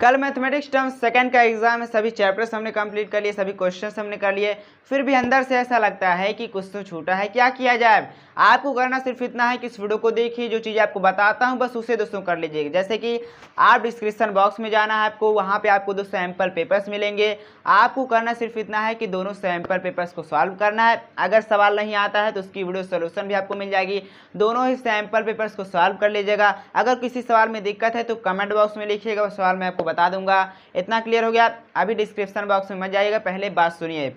कल mathematics term second का exam है सभी चैप्टर्स हमने कंप्लीट कर लिए सभी क्वेश्चन हमने कर लिए फिर भी अंदर से ऐसा लगता है कि कुछ तो छूटा है क्या किया जाए आपको करना सिर्फ इतना है कि इस वीडियो को देखिए जो चीज़ आपको बताता हूँ बस उसे दोस्तों कर लीजिएगा जैसे कि आप डिस्क्रिप्सन बॉक्स में जाना है आपको वहाँ पर आपको दो सैम्पल पेपर्स मिलेंगे आपको करना सिर्फ इतना है कि दोनों सैम्पल पेपर्स को सॉल्व करना है अगर सवाल नहीं आता है तो उसकी वीडियो सोल्यूशन भी आपको मिल जाएगी दोनों ही सैम्पल पेपर्स को सॉल्व कर लीजिएगा अगर किसी सवाल में दिक्कत है तो कमेंट बॉक्स में लिखिएगा सवाल में आपको बता दूंगा इतना क्लियर हो गया अभी डिस्क्रिप्शन बॉक्स में मत जाइएगा पहले बात सुनिए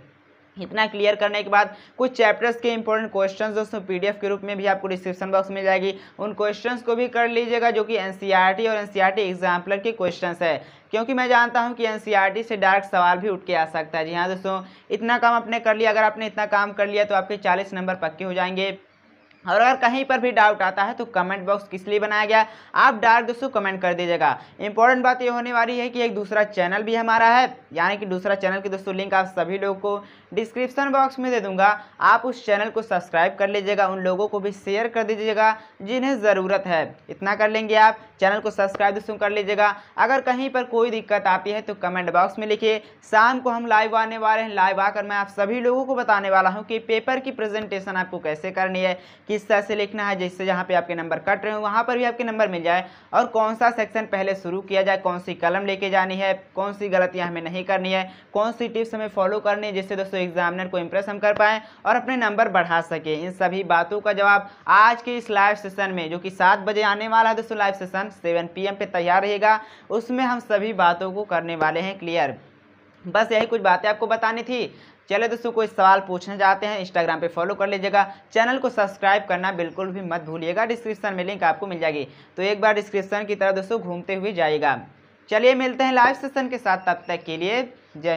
इतना क्लियर करने के बाद कुछ चैप्टर्स के इंपॉर्टेंट क्वेश्चंस दोस्तों पीडीएफ के रूप में भी आपको डिस्क्रिप्शन बॉक्स मिल जाएगी उन क्वेश्चंस को भी कर लीजिएगा जो कि एनसीईआरटी e और एनसीईआरटी एग्जाम्पलर e के क्वेश्चंस है क्योंकि मैं जानता हूं कि एनसीईआरटी e से डायरेक्ट सवाल भी उठ के आ सकता है जी हाँ दोस्तों इतना काम आपने कर लिया अगर आपने इतना काम कर लिया तो आपके चालीस नंबर पक्के हो जाएंगे और अगर कहीं पर भी डाउट आता है तो कमेंट बॉक्स किस लिए बनाया गया आप डायरेक्ट दोस्तों कमेंट कर दीजिएगा इंपॉर्टेंट बात ये होने वाली है कि एक दूसरा चैनल भी हमारा है यानी कि दूसरा चैनल की दोस्तों लिंक आप सभी लोगों को डिस्क्रिप्शन बॉक्स में दे दूंगा आप उस चैनल को सब्सक्राइब कर लीजिएगा उन लोगों को भी शेयर कर दीजिएगा जिन्हें ज़रूरत है इतना कर लेंगे आप चैनल को सब्सक्राइब दोस्तों कर लीजिएगा अगर कहीं पर कोई दिक्कत आती है तो कमेंट बॉक्स में लिखिए शाम को हम लाइव आने वाले हैं लाइव आकर मैं आप सभी लोगों को बताने वाला हूँ कि पेपर की प्रेजेंटेशन आपको कैसे करनी है किस तरह से लिखना है जिससे जहाँ पे आपके नंबर कट रहे हो वहाँ पर भी आपके नंबर मिल जाए और कौन सा सेक्शन पहले शुरू किया जाए कौन सी कलम लेके जानी है कौन सी गलतियाँ हमें नहीं करनी है कौन सी टिप्स हमें फॉलो करनी है जिससे दोस्तों एग्जामिनर को इम्प्रेस हम कर पाएँ और अपने नंबर बढ़ा सकें इन सभी बातों का जवाब आज के इस लाइव सेशन में जो कि सात बजे आने वाला है दोस्तों लाइव सेशन सेवन पी पे तैयार रहेगा उसमें हम सभी बातों को करने वाले हैं क्लियर बस यही कुछ बातें आपको बतानी थी चले दोस्तों कोई सवाल पूछना चाहते हैं इंस्टाग्राम पे फॉलो कर लीजिएगा चैनल को सब्सक्राइब करना बिल्कुल भी मत भूलिएगा डिस्क्रिप्शन में लिंक आपको मिल जाएगी तो एक बार डिस्क्रिप्शन की तरफ दोस्तों घूमते हुए जाइएगा चलिए मिलते हैं लाइव सेशन के साथ तब तक के लिए जय